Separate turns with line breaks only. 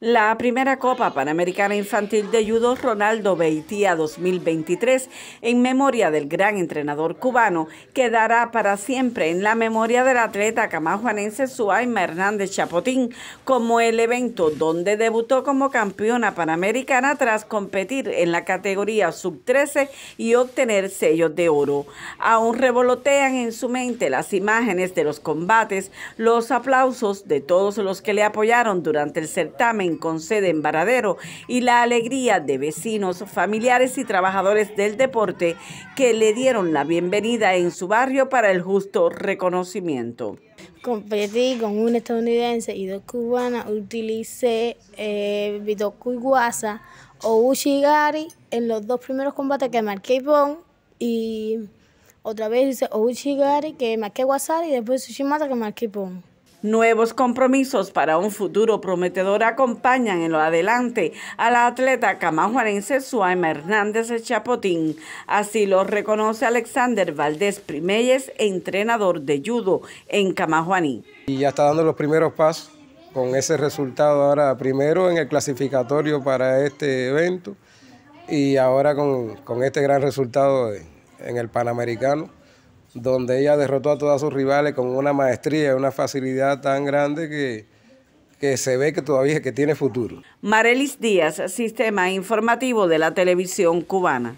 La primera Copa Panamericana Infantil de Judo Ronaldo Beitía 2023, en memoria del gran entrenador cubano, quedará para siempre en la memoria del atleta camajuanense Suaima Hernández Chapotín, como el evento donde debutó como campeona panamericana tras competir en la categoría sub-13 y obtener sellos de oro. Aún revolotean en su mente las imágenes de los combates, los aplausos de todos los que le apoyaron durante el certamen con sede en Varadero y la alegría de vecinos, familiares y trabajadores del deporte que le dieron la bienvenida en su barrio para el justo reconocimiento.
Competí con un estadounidense y dos cubanas. Utilicé eh, o Ushigari en los dos primeros combates que marqué Bon y otra vez hice que marqué Guasari y después Sushimata que marqué Bon.
Nuevos compromisos para un futuro prometedor acompañan en lo adelante a la atleta camajuarense Suaima Hernández Chapotín. Así lo reconoce Alexander Valdés Primeyes, entrenador de judo en Camajuaní.
Y ya está dando los primeros pasos con ese resultado ahora, primero en el clasificatorio para este evento y ahora con este gran resultado en el Panamericano donde ella derrotó a todos sus rivales con una maestría y una facilidad tan grande que, se ve que todavía que tiene futuro.
Marelis Díaz, Sistema Informativo de la Televisión Cubana.